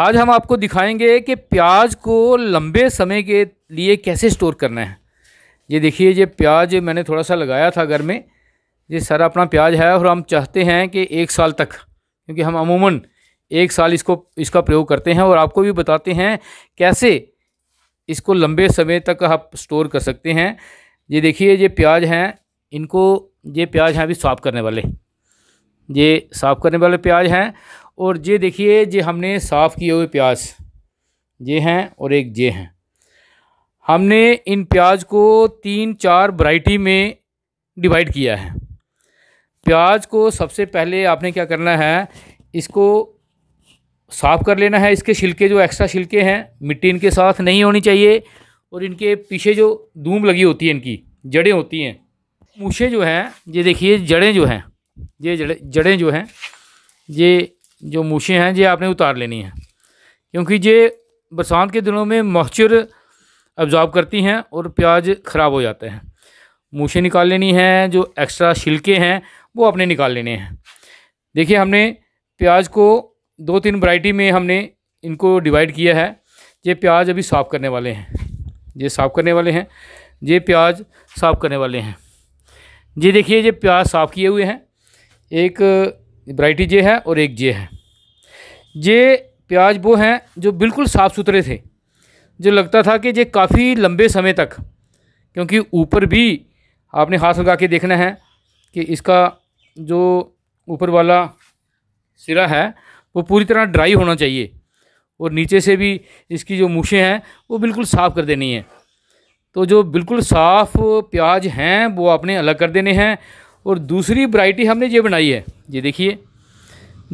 आज हम आपको दिखाएंगे कि प्याज को लंबे समय के लिए कैसे स्टोर करना है ये देखिए ये प्याज मैंने थोड़ा सा लगाया था घर में ये सारा अपना प्याज है और हम चाहते हैं कि एक साल तक क्योंकि हम अमूमन एक साल इसको इसका प्रयोग करते हैं और आपको भी बताते हैं कैसे इसको लंबे समय तक आप स्टोर कर सकते हैं ये देखिए ये प्याज हैं इनको ये प्याज हैं अभी साफ़ करने वाले ये साफ़ करने वाले प्याज हैं और ये देखिए ये हमने साफ़ किए हुए प्याज ये हैं और एक ये हैं हमने इन प्याज को तीन चार वराइटी में डिवाइड किया है प्याज को सबसे पहले आपने क्या करना है इसको साफ़ कर लेना है इसके छिलके जो एक्स्ट्रा छिलके हैं मिट्टी इनके साथ नहीं होनी चाहिए और इनके पीछे जो धूम लगी होती है इनकी जड़ें होती हैं मूछे जो हैं ये देखिए जड़ें जो हैं ये जड़ें जड़ें जो हैं ये जो मूछें हैं ये आपने उतार लेनी है क्योंकि ये बरसात के दिनों में मॉइस्चर अब्ज़ॉर्ब करती हैं और प्याज ख़राब हो जाते हैं मूछे निकाल लेनी हैं जो एक्स्ट्रा छिलके हैं वो आपने निकाल लेने हैं देखिए हमने प्याज को दो तीन वैरायटी में हमने इनको डिवाइड किया है ये प्याज अभी साफ़ करने वाले हैं ये साफ़ करने वाले हैं ये प्याज साफ़ करने वाले हैं ये देखिए ये प्याज साफ़ किए हुए हैं एक वैरायटी जे है और एक जे है जे प्याज वो हैं जो बिल्कुल साफ़ सुथरे थे जो लगता था कि ये काफ़ी लंबे समय तक क्योंकि ऊपर भी आपने हाथ लगा के देखना है कि इसका जो ऊपर वाला सिरा है वो पूरी तरह ड्राई होना चाहिए और नीचे से भी इसकी जो मूछें हैं वो बिल्कुल साफ़ कर देनी है तो जो बिल्कुल साफ़ प्याज हैं वो आपने अलग कर देने हैं और दूसरी वरायटी हमने ये बनाई है ये देखिए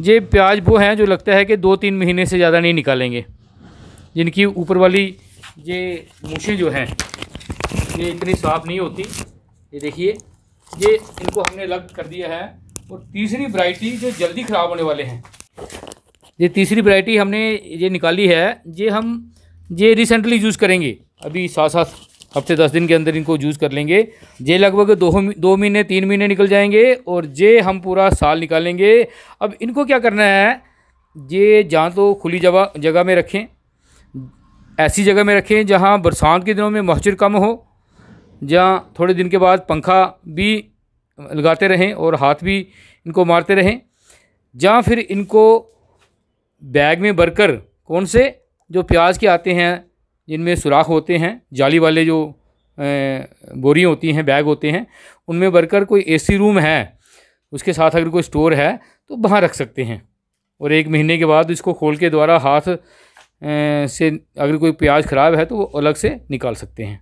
ये प्याज वो हैं जो लगता है कि दो तीन महीने से ज़्यादा नहीं निकालेंगे जिनकी ऊपर वाली ये मूछें जो हैं ये इतनी साफ नहीं होती ये देखिए ये इनको हमने अलग कर दिया है और तीसरी वरायटी जो जल्दी ख़राब होने वाले हैं ये तीसरी वरायटी हमने ये निकाली है ये हम ये रिसेंटली यूज़ करेंगे अभी साथ साथ हफ्ते दस दिन के अंदर इनको यूज़ कर लेंगे जे लगभग दो दो महीने तीन महीने निकल जाएंगे और जे हम पूरा साल निकालेंगे अब इनको क्या करना है ये जहाँ तो खुली जगह जगह में रखें ऐसी जगह में रखें जहाँ बरसात के दिनों में मोहचर कम हो जहाँ थोड़े दिन के बाद पंखा भी लगाते रहें और हाथ भी इनको मारते रहें जहाँ फिर इनको बैग में भरकर कौन से जो प्याज के आते हैं जिनमें सुराख होते हैं जाली वाले जो बोरी होती हैं बैग होते हैं उनमें वर्कर कोई एसी रूम है उसके साथ अगर कोई स्टोर है तो वहाँ रख सकते हैं और एक महीने के बाद इसको खोल के द्वारा हाथ से अगर कोई प्याज ख़राब है तो वो अलग से निकाल सकते हैं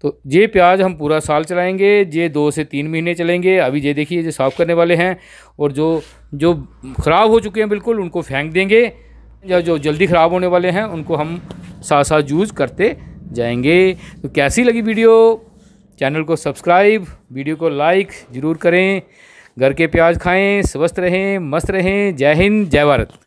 तो ये प्याज हम पूरा साल चलाएंगे ये दो से तीन महीने चलेंगे अभी ये देखिए जो साफ़ करने वाले हैं और जो जो ख़राब हो चुके हैं बिल्कुल उनको फेंक देंगे या जो जल्दी ख़राब होने वाले हैं उनको हम साथ साथ यूज़ करते जाएंगे तो कैसी लगी वीडियो चैनल को सब्सक्राइब वीडियो को लाइक ज़रूर करें घर के प्याज खाएं स्वस्थ रहें मस्त रहें जय हिंद जय भारत